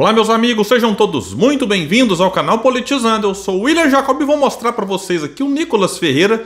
Olá meus amigos, sejam todos muito bem-vindos ao canal Politizando. Eu sou o William Jacob e vou mostrar para vocês aqui o Nicolas Ferreira,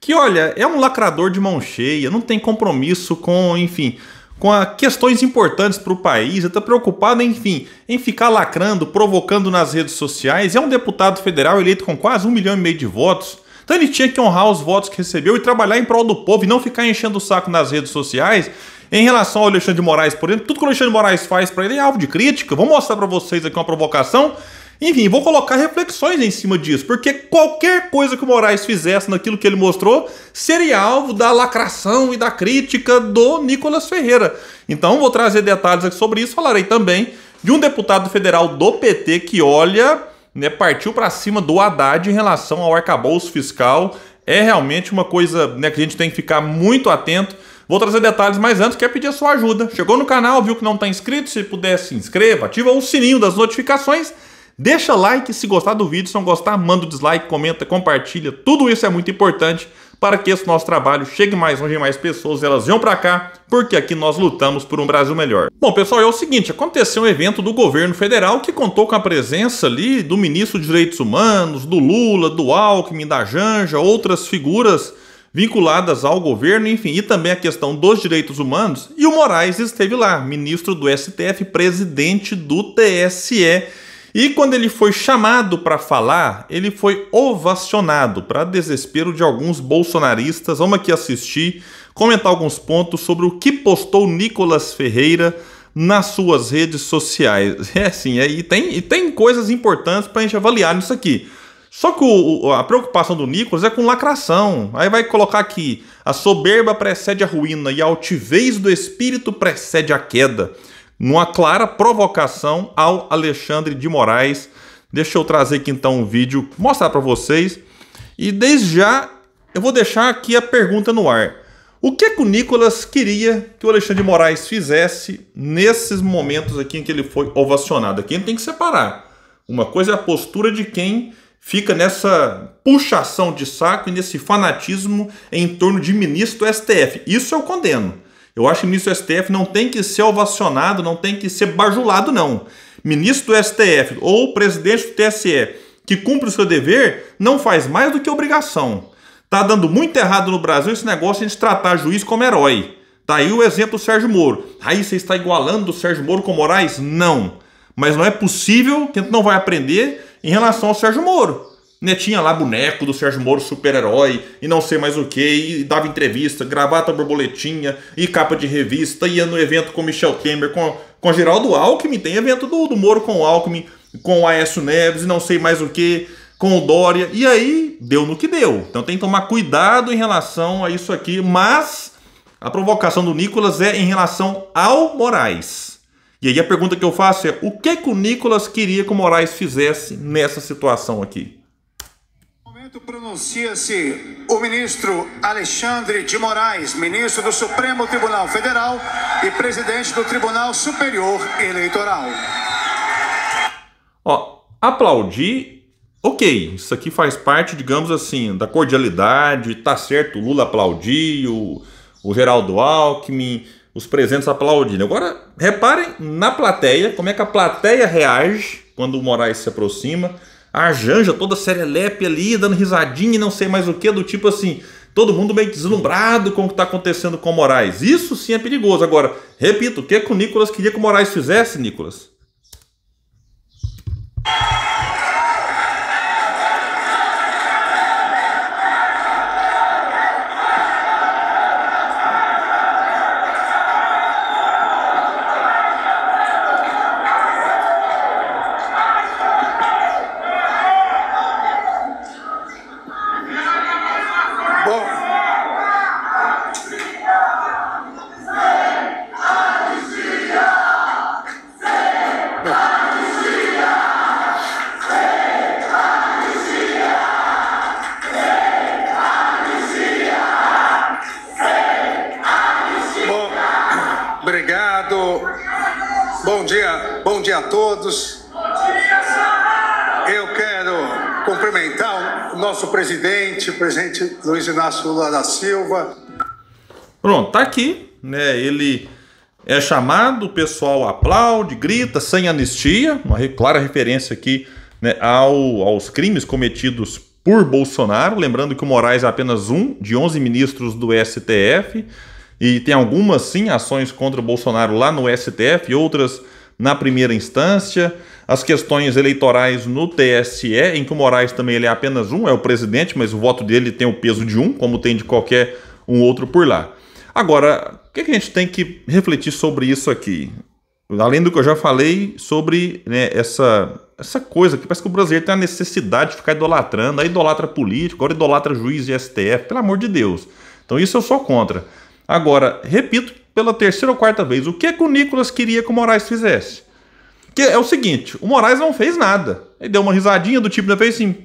que olha, é um lacrador de mão cheia, não tem compromisso com, enfim, com a questões importantes para o país, está preocupado, enfim, em ficar lacrando, provocando nas redes sociais. É um deputado federal eleito com quase um milhão e meio de votos então ele tinha que honrar os votos que recebeu e trabalhar em prol do povo e não ficar enchendo o saco nas redes sociais. Em relação ao Alexandre de Moraes, por exemplo, tudo que o Alexandre de Moraes faz para ele é alvo de crítica. Vou mostrar para vocês aqui uma provocação. Enfim, vou colocar reflexões em cima disso, porque qualquer coisa que o Moraes fizesse naquilo que ele mostrou seria alvo da lacração e da crítica do Nicolas Ferreira. Então, vou trazer detalhes aqui sobre isso. Falarei também de um deputado federal do PT que olha né, partiu para cima do Haddad em relação ao arcabouço fiscal. É realmente uma coisa né, que a gente tem que ficar muito atento. Vou trazer detalhes, mas antes quero pedir a sua ajuda. Chegou no canal, viu que não está inscrito? Se puder, se inscreva, ativa o sininho das notificações, deixa like se gostar do vídeo, se não gostar, manda o dislike, comenta, compartilha. Tudo isso é muito importante para que esse nosso trabalho chegue mais longe, mais pessoas elas venham para cá, porque aqui nós lutamos por um Brasil melhor. Bom, pessoal, é o seguinte, aconteceu um evento do governo federal que contou com a presença ali do ministro de Direitos Humanos, do Lula, do Alckmin, da Janja, outras figuras vinculadas ao governo, enfim, e também a questão dos direitos humanos. E o Moraes esteve lá, ministro do STF, presidente do TSE. E quando ele foi chamado para falar, ele foi ovacionado, para desespero de alguns bolsonaristas. Vamos aqui assistir, comentar alguns pontos sobre o que postou Nicolas Ferreira nas suas redes sociais. É assim, é, e, tem, e tem coisas importantes para a gente avaliar nisso aqui. Só que o, a preocupação do Nicolas é com lacração. Aí vai colocar aqui: a soberba precede a ruína e a altivez do espírito precede a queda numa clara provocação ao Alexandre de Moraes. Deixa eu trazer aqui então um vídeo, mostrar para vocês. E desde já eu vou deixar aqui a pergunta no ar. O que, é que o Nicolas queria que o Alexandre de Moraes fizesse nesses momentos aqui em que ele foi ovacionado? Aqui a gente tem que separar. Uma coisa é a postura de quem fica nessa puxação de saco e nesse fanatismo em torno de ministro do STF. Isso eu condeno. Eu acho que o ministro do STF não tem que ser ovacionado, não tem que ser bajulado, não. Ministro do STF ou presidente do TSE que cumpre o seu dever não faz mais do que obrigação. Tá dando muito errado no Brasil esse negócio de tratar juiz como herói. Tá aí o exemplo do Sérgio Moro. Aí você está igualando o Sérgio Moro com Moraes? Não. Mas não é possível que a gente não vai aprender em relação ao Sérgio Moro né, tinha lá boneco do Sérgio Moro super-herói e não sei mais o que, e dava entrevista, gravata borboletinha e capa de revista, ia no evento com Michel Temer, com, com Geraldo Alckmin, tem evento do, do Moro com o Alckmin, com o Aécio Neves e não sei mais o que, com o Dória, e aí deu no que deu. Então tem que tomar cuidado em relação a isso aqui, mas a provocação do Nicolas é em relação ao Moraes. E aí a pergunta que eu faço é: o que, que o Nicolas queria que o Moraes fizesse nessa situação aqui? Anuncia-se o ministro Alexandre de Moraes, ministro do Supremo Tribunal Federal e presidente do Tribunal Superior Eleitoral. Ó, aplaudir, ok, isso aqui faz parte, digamos assim, da cordialidade, tá certo, o Lula aplaudiu, o Geraldo Alckmin, os presentes aplaudindo. Agora, reparem na plateia, como é que a plateia reage quando o Moraes se aproxima a Janja toda serelepe ali, dando risadinha e não sei mais o que, do tipo assim, todo mundo meio deslumbrado com o que está acontecendo com o Moraes. Isso sim é perigoso. Agora, repito, o que, é que o Nicolas queria que o Moraes fizesse, Nicolas? Bom dia, bom dia a todos. Eu quero cumprimentar o nosso presidente, o presidente Luiz Inácio Lula da Silva. Pronto, tá aqui, né? Ele é chamado, o pessoal aplaude, grita, sem anistia, uma clara referência aqui né, ao, aos crimes cometidos por Bolsonaro. Lembrando que o Moraes é apenas um de 11 ministros do STF. E tem algumas, sim, ações contra o Bolsonaro lá no STF e outras na primeira instância. As questões eleitorais no TSE, em que o Moraes também ele é apenas um, é o presidente, mas o voto dele tem o peso de um, como tem de qualquer um outro por lá. Agora, o que, é que a gente tem que refletir sobre isso aqui? Além do que eu já falei sobre né, essa, essa coisa que parece que o brasileiro tem a necessidade de ficar idolatrando, aí idolatra político, agora idolatra juiz e STF, pelo amor de Deus. Então isso eu sou contra. Agora, repito pela terceira ou quarta vez, o que, é que o Nicolas queria que o Moraes fizesse? Que é o seguinte, o Moraes não fez nada. Ele deu uma risadinha do tipo, fez assim,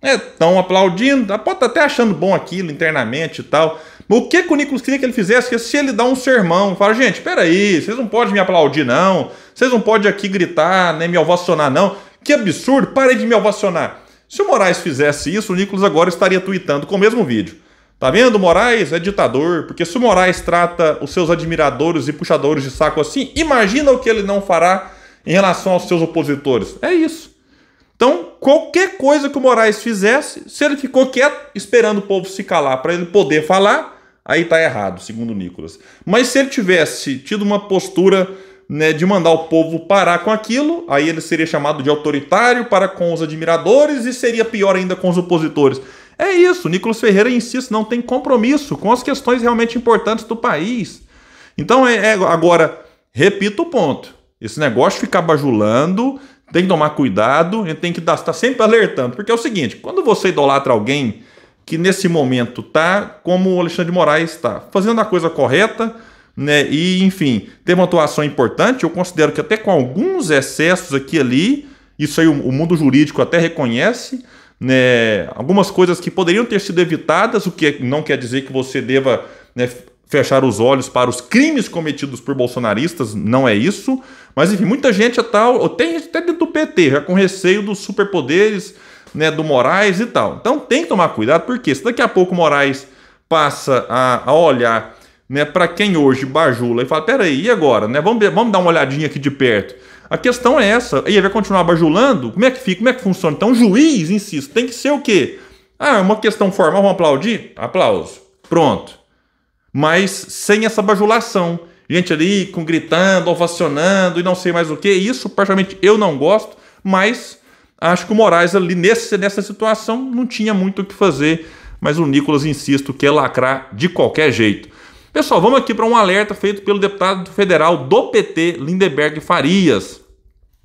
estão né, é, aplaudindo, pode estar tá até achando bom aquilo internamente e tal. Mas o que, é que o Nicolas queria que ele fizesse? Que se ele dá um sermão, fala, gente, peraí, vocês não podem me aplaudir, não. Vocês não podem aqui gritar, nem me ovacionar, não. Que absurdo, parem de me ovacionar. Se o Moraes fizesse isso, o Nicolas agora estaria tweetando com o mesmo vídeo. Tá vendo, Moraes é ditador, porque se o Moraes trata os seus admiradores e puxadores de saco assim, imagina o que ele não fará em relação aos seus opositores. É isso. Então, qualquer coisa que o Moraes fizesse, se ele ficou quieto, esperando o povo se calar para ele poder falar, aí tá errado, segundo Nicolas. Mas se ele tivesse tido uma postura né, de mandar o povo parar com aquilo, aí ele seria chamado de autoritário para com os admiradores e seria pior ainda com os opositores. É isso, Nicolas Ferreira, insiste não tem compromisso com as questões realmente importantes do país. Então, é, é agora, repito o ponto. Esse negócio ficar bajulando, tem que tomar cuidado, a gente tem que estar tá sempre alertando. Porque é o seguinte, quando você idolatra alguém que nesse momento está como o Alexandre de Moraes está, fazendo a coisa correta, né? E, enfim, teve uma atuação importante. Eu considero que até com alguns excessos aqui e ali, isso aí o, o mundo jurídico até reconhece, né, algumas coisas que poderiam ter sido evitadas, o que não quer dizer que você deva né, fechar os olhos para os crimes cometidos por bolsonaristas, não é isso. Mas enfim, muita gente é tal, tá, ou tem até dentro do PT, já com receio dos superpoderes né, do Moraes e tal. Então tem que tomar cuidado, porque se daqui a pouco o Moraes passa a, a olhar né, para quem hoje bajula e fala: peraí, e agora? Né, vamos, vamos dar uma olhadinha aqui de perto. A questão é essa. E ele vai continuar bajulando? Como é que fica? Como é que funciona? Então, o juiz, insisto, tem que ser o quê? Ah, é uma questão formal, vamos aplaudir? Aplauso. Pronto. Mas sem essa bajulação. Gente ali com gritando, ovacionando e não sei mais o que. Isso, particularmente, eu não gosto, mas acho que o Moraes ali nesse, nessa situação não tinha muito o que fazer. Mas o Nicolas, insisto, quer lacrar de qualquer jeito. Pessoal, vamos aqui para um alerta feito pelo deputado federal do PT, Lindeberg Farias.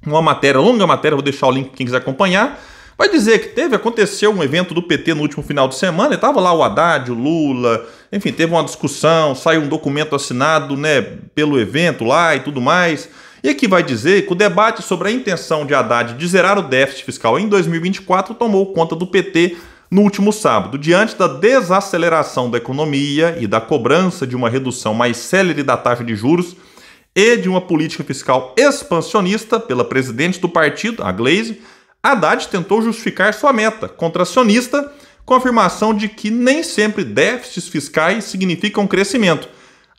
Uma matéria, longa matéria, vou deixar o link para quem quiser acompanhar. Vai dizer que teve, aconteceu um evento do PT no último final de semana, Estava lá o Haddad, o Lula, enfim, teve uma discussão, saiu um documento assinado, né, pelo evento lá e tudo mais. E aqui vai dizer que o debate sobre a intenção de Haddad de zerar o déficit fiscal em 2024 tomou conta do PT no último sábado, diante da desaceleração da economia e da cobrança de uma redução mais célere da taxa de juros e de uma política fiscal expansionista pela presidente do partido, a Glaze, Haddad tentou justificar sua meta contracionista com a afirmação de que nem sempre déficits fiscais significam crescimento.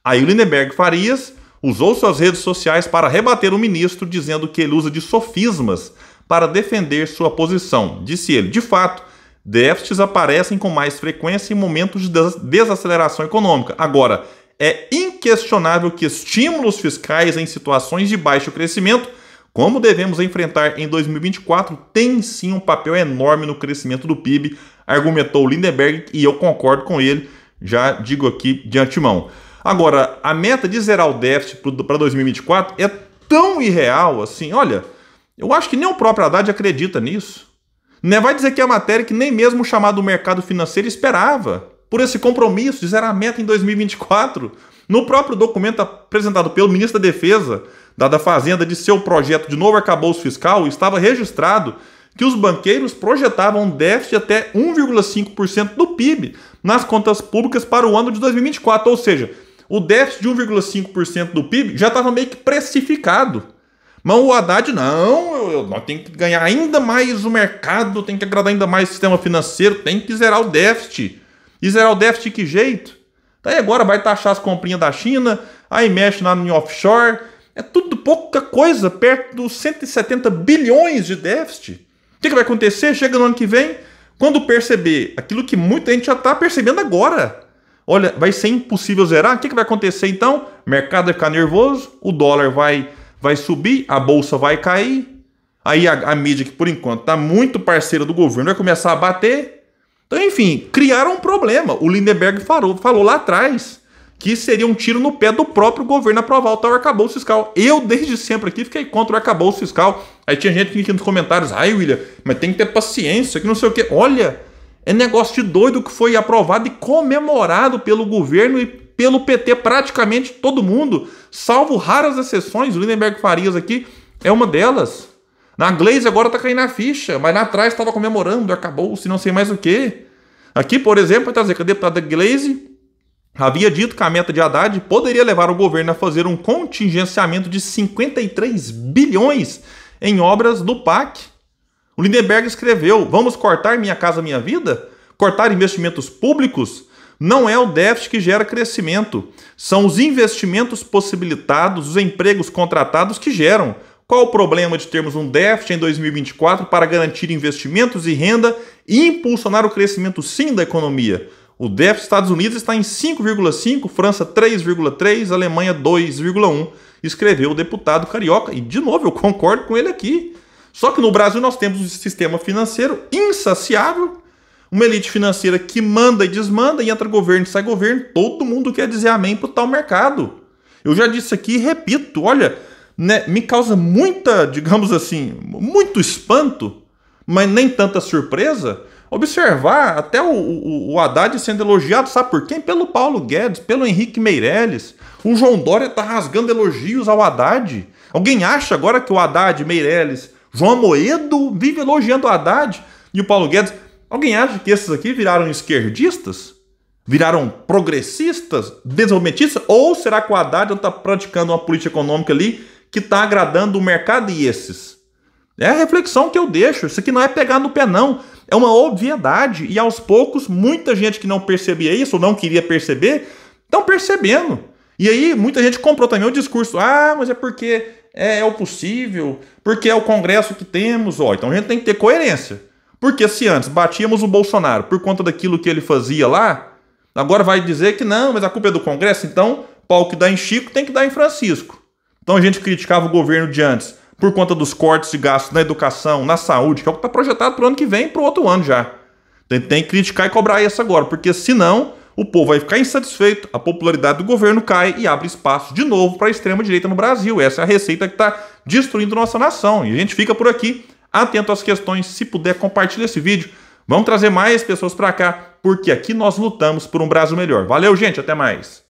Aí Lindenberg Farias usou suas redes sociais para rebater o ministro, dizendo que ele usa de sofismas para defender sua posição. Disse ele, de fato, Déficits aparecem com mais frequência em momentos de desaceleração econômica. Agora, é inquestionável que estímulos fiscais em situações de baixo crescimento, como devemos enfrentar em 2024, têm sim um papel enorme no crescimento do PIB, argumentou Lindenberg, e eu concordo com ele, já digo aqui de antemão. Agora, a meta de zerar o déficit para 2024 é tão irreal assim, olha, eu acho que nem o próprio Haddad acredita nisso. Né? Vai dizer que é a matéria que nem mesmo o chamado mercado financeiro esperava por esse compromisso de zerar a meta em 2024. No próprio documento apresentado pelo ministro da Defesa, da, da Fazenda, de seu projeto de novo arcabouço fiscal, estava registrado que os banqueiros projetavam um déficit de até 1,5% do PIB nas contas públicas para o ano de 2024. Ou seja, o déficit de 1,5% do PIB já estava meio que precificado. Mas o Haddad, não, eu, eu, nós temos que ganhar ainda mais o mercado, tem que agradar ainda mais o sistema financeiro, tem que zerar o déficit. E zerar o déficit de que jeito? Daí tá agora vai taxar as comprinhas da China, aí mexe lá no offshore. É tudo pouca coisa, perto dos 170 bilhões de déficit. O que, que vai acontecer? Chega no ano que vem, quando perceber aquilo que muita gente já está percebendo agora. Olha, vai ser impossível zerar. O que, que vai acontecer então? O mercado vai ficar nervoso, o dólar vai vai subir, a bolsa vai cair, aí a, a mídia, que por enquanto está muito parceira do governo, vai começar a bater. Então, enfim, criaram um problema. O Lindenberg falou, falou lá atrás que seria um tiro no pé do próprio governo aprovar o tal arcabouço fiscal. Eu, desde sempre aqui, fiquei contra o arcabouço fiscal. Aí tinha gente que aqui nos comentários, ai, William, mas tem que ter paciência, que não sei o quê. Olha, é negócio de doido que foi aprovado e comemorado pelo governo e pelo PT praticamente todo mundo, salvo raras exceções. O Lindenberg Farias aqui é uma delas. Na Glaze agora tá caindo na ficha, mas lá atrás estava comemorando, acabou, se não sei mais o quê. Aqui, por exemplo, tá dizendo que a deputada Glaze havia dito que a meta de Haddad poderia levar o governo a fazer um contingenciamento de 53 bilhões em obras do PAC. O Lindenberg escreveu: "Vamos cortar minha casa, minha vida? Cortar investimentos públicos?" Não é o déficit que gera crescimento, são os investimentos possibilitados, os empregos contratados que geram. Qual o problema de termos um déficit em 2024 para garantir investimentos e renda e impulsionar o crescimento sim da economia? O déficit dos Estados Unidos está em 5,5, França 3,3, Alemanha 2,1, escreveu o deputado carioca, e de novo eu concordo com ele aqui. Só que no Brasil nós temos um sistema financeiro insaciável uma elite financeira que manda e desmanda, e entra governo e sai governo, todo mundo quer dizer amém o tal mercado. Eu já disse aqui e repito, olha, né, me causa muita, digamos assim, muito espanto, mas nem tanta surpresa, observar até o, o, o Haddad sendo elogiado, sabe por quem? Pelo Paulo Guedes, pelo Henrique Meirelles. O João Dória está rasgando elogios ao Haddad. Alguém acha agora que o Haddad, Meirelles, João Moedo vive elogiando o Haddad e o Paulo Guedes? Alguém acha que esses aqui viraram esquerdistas? Viraram progressistas? Desenvolvimentistas? Ou será que o Haddad está praticando uma política econômica ali que está agradando o mercado e esses? É a reflexão que eu deixo. Isso aqui não é pegar no pé, não. É uma obviedade. E aos poucos, muita gente que não percebia isso ou não queria perceber, estão percebendo. E aí, muita gente comprou também o discurso. Ah, mas é porque é, é o possível, porque é o Congresso que temos. Ó, então a gente tem que ter coerência. Porque se antes batíamos o Bolsonaro por conta daquilo que ele fazia lá, agora vai dizer que não, mas a culpa é do Congresso, então pau que dá em Chico tem que dar em Francisco. Então a gente criticava o governo de antes por conta dos cortes de gastos na educação, na saúde, que é o que está projetado para o ano que vem e para o outro ano já. Então, tem, tem que criticar e cobrar isso agora, porque senão o povo vai ficar insatisfeito, a popularidade do governo cai e abre espaço de novo para a extrema-direita no Brasil. Essa é a receita que está destruindo nossa nação. E a gente fica por aqui atento às questões. Se puder, compartilhe esse vídeo. Vamos trazer mais pessoas para cá, porque aqui nós lutamos por um Brasil melhor. Valeu, gente, até mais.